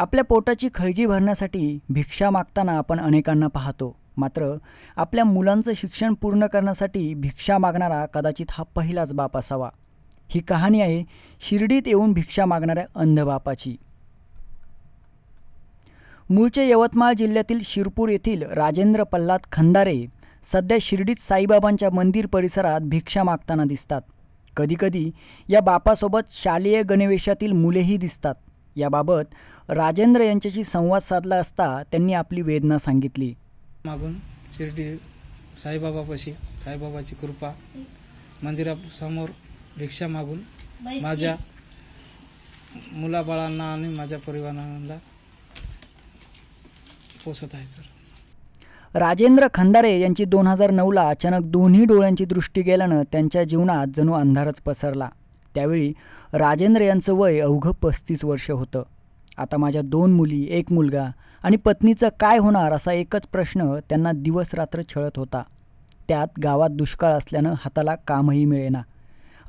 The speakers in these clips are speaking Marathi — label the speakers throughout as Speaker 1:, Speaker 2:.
Speaker 1: आपल्या पोटाची खळगी भरण्यासाठी भिक्षा मागताना आपण अनेकांना पाहतो मात्र आपल्या मुलांचं शिक्षण पूर्ण करण्यासाठी भिक्षा मागणारा कदाचित हा पहिलाच बाप असावा ही कहाणी आहे शिर्डीत येऊन भिक्षा मागणाऱ्या अंधबापाची मूळचे यवतमाळ जिल्ह्यातील शिरपूर येथील राजेंद्र पल्लाद खंदारे सध्या शिर्डीत साईबाबांच्या मंदिर परिसरात भिक्षा मागताना दिसतात कधीकधी या बापासोबत शालेय गणवेशातील मुलेही दिसतात याबाबत राजेंद्र यांच्याशी संवाद साधला असता त्यांनी आपली वेदना सांगितली
Speaker 2: मागून शिर्डी साईबाबापाशी साईबाबाची कृपा मंदिरासमोर भिक्षा मागून माझ्या मुलाबाळांना आणि माझ्या परिवारांना पोसत आहे सर
Speaker 1: राजेंद्र खंदारे यांची दोन हजार नऊला अचानक दोन्ही डोळ्यांची दृष्टी गेल्यानं त्यांच्या जीवनात जणू अंधारच पसरला त्यावेळी राजेंद्र यांचं वय अवघं पस्तीस वर्ष होतं आता माझ्या दोन मुली एक मुलगा आणि पत्नीचं काय होणार असा एकच प्रश्न त्यांना दिवसरात्र छळत होता त्यात गावात दुष्काळ असल्यानं हाताला कामही मिळेना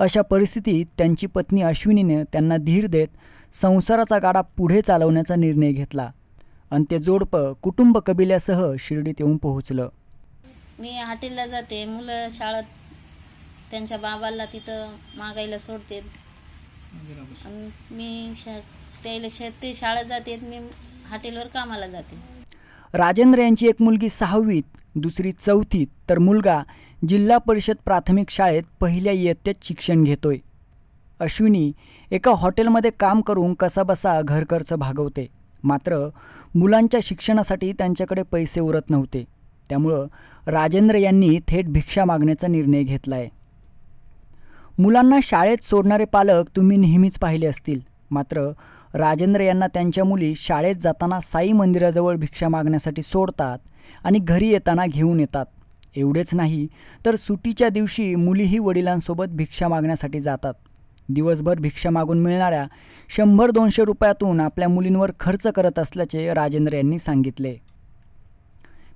Speaker 1: अशा परिस्थितीत त्यांची पत्नी अश्विनीने त्यांना धीर देत संसाराचा गाडा पुढे चालवण्याचा निर्णय घेतला आणि ते जोडपं कुटुंब कबिल्यासह शिर्डीत येऊन पोहोचलं
Speaker 2: मी हॉटेलला जाते मुलं शाळेत त्यांच्या बाबाला तिथं मागायला सोडते मी त्याला शा, शाळा जाते मी हॉटेलवर कामाला जाते
Speaker 1: राजेंद्र यांची एक मुलगी सहावीत दुसरी चौथीत तर मुलगा जिल्हा परिषद प्राथमिक शाळेत पहिल्या इयत्तेत शिक्षण घेतोय अश्विनी एका हॉटेलमध्ये काम करून कसाबसा खर्च भागवते मात्र मुलांच्या शिक्षणासाठी त्यांच्याकडे पैसे उरत नव्हते त्यामुळं राजेंद्र यांनी थेट भिक्षा मागण्याचा निर्णय घेतला आहे मुलांना शाळेत सोडणारे पालक तुम्ही नेहमीच पाहिले असतील मात्र राजेंद्र यांना त्यांच्या मुली शाळेत जाताना साई मंदिराजवळ भिक्षा मागण्यासाठी सोडतात आणि घरी येताना घेऊन येतात एवढेच नाही तर सुटीच्या दिवशी मुलीही वडिलांसोबत भिक्षा मागण्यासाठी जातात दिवसभर भिक्षा मागून मिळणाऱ्या शंभर दोनशे रुपयातून आपल्या मुलींवर खर्च करत असल्याचे राजेंद्र यांनी सांगितले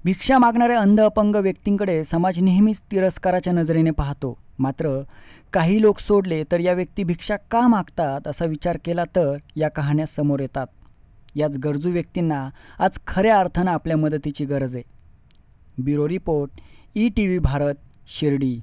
Speaker 1: भिक्षा मागणाऱ्या अंध अपंग व्यक्तींकडे समाज नेहमीच तिरस्काराच्या नजरेने पाहतो मात्र काही लोक सोडले तर या व्यक्ती भिक्षा का मागतात असा विचार केला तर या कहाण्या समोर येतात याच गरजू व्यक्तींना आज खऱ्या अर्थानं आपल्या मदतीची गरज आहे bureau report E T V Bharat Shirdi